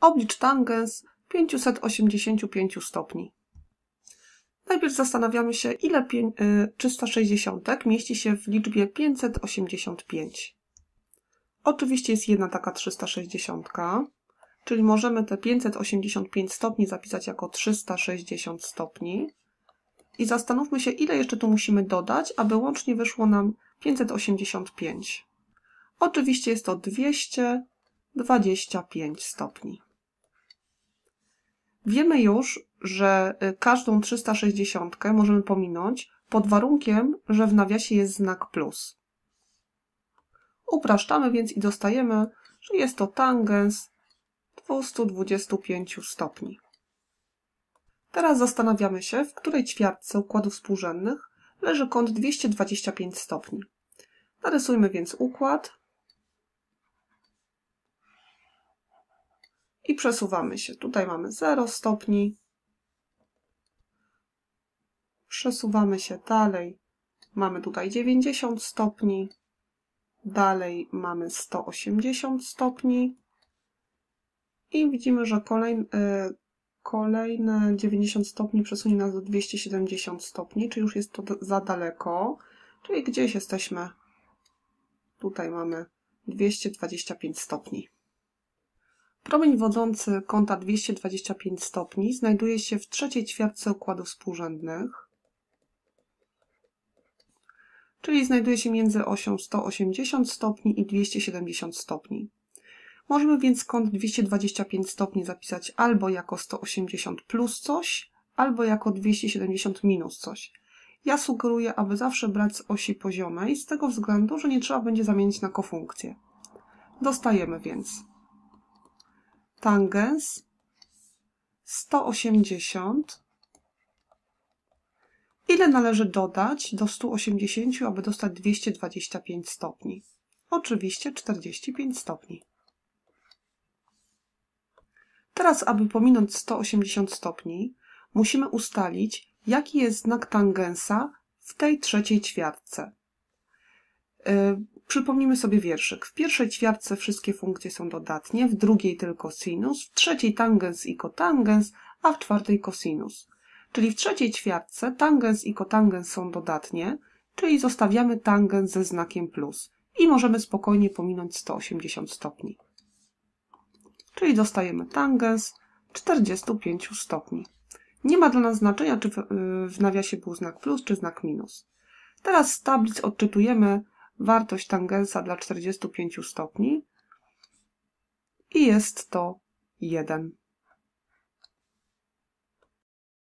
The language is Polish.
Oblicz tangens 585 stopni. Najpierw zastanawiamy się, ile 360 y, mieści się w liczbie 585. Oczywiście jest jedna taka 360, czyli możemy te 585 stopni zapisać jako 360 stopni. I zastanówmy się, ile jeszcze tu musimy dodać, aby łącznie wyszło nam 585. Oczywiście jest to 225 stopni. Wiemy już, że y, każdą 360 możemy pominąć pod warunkiem, że w nawiasie jest znak plus. Upraszczamy więc i dostajemy, że jest to tangens 225 stopni. Teraz zastanawiamy się, w której ćwiartce układów współrzędnych leży kąt 225 stopni. Narysujmy więc układ i przesuwamy się. Tutaj mamy 0 stopni. Przesuwamy się dalej. Mamy tutaj 90 stopni. Dalej mamy 180 stopni. I widzimy, że y, kolejne, kolejne 90 stopni przesunie nas do 270 stopni, czyli już jest to za daleko. Czyli gdzieś jesteśmy. Tutaj mamy 225 stopni. Promień wodzący kąta 225 stopni znajduje się w trzeciej ćwiartce układu współrzędnych, czyli znajduje się między osią 180 stopni i 270 stopni. Możemy więc kąt 225 stopni zapisać albo jako 180 plus coś, albo jako 270 minus coś. Ja sugeruję, aby zawsze brać z osi poziomej, z tego względu, że nie trzeba będzie zamienić na kofunkcję. Dostajemy więc tangens 180. Ile należy dodać do 180, aby dostać 225 stopni? Oczywiście 45 stopni. Teraz, aby pominąć 180 stopni, musimy ustalić, jaki jest znak tangensa w tej trzeciej ćwiartce. Y, przypomnijmy sobie wierszyk. W pierwszej ćwiartce wszystkie funkcje są dodatnie, w drugiej tylko sinus, w trzeciej tangens i kotangens, a w czwartej kosinus. Czyli w trzeciej ćwiartce tangens i kotangens są dodatnie, czyli zostawiamy tangens ze znakiem plus i możemy spokojnie pominąć 180 stopni. Czyli dostajemy tangens 45 stopni. Nie ma dla nas znaczenia, czy y, w nawiasie był znak plus, czy znak minus. Teraz z tablic odczytujemy wartość tangensa dla 45 stopni i jest to 1.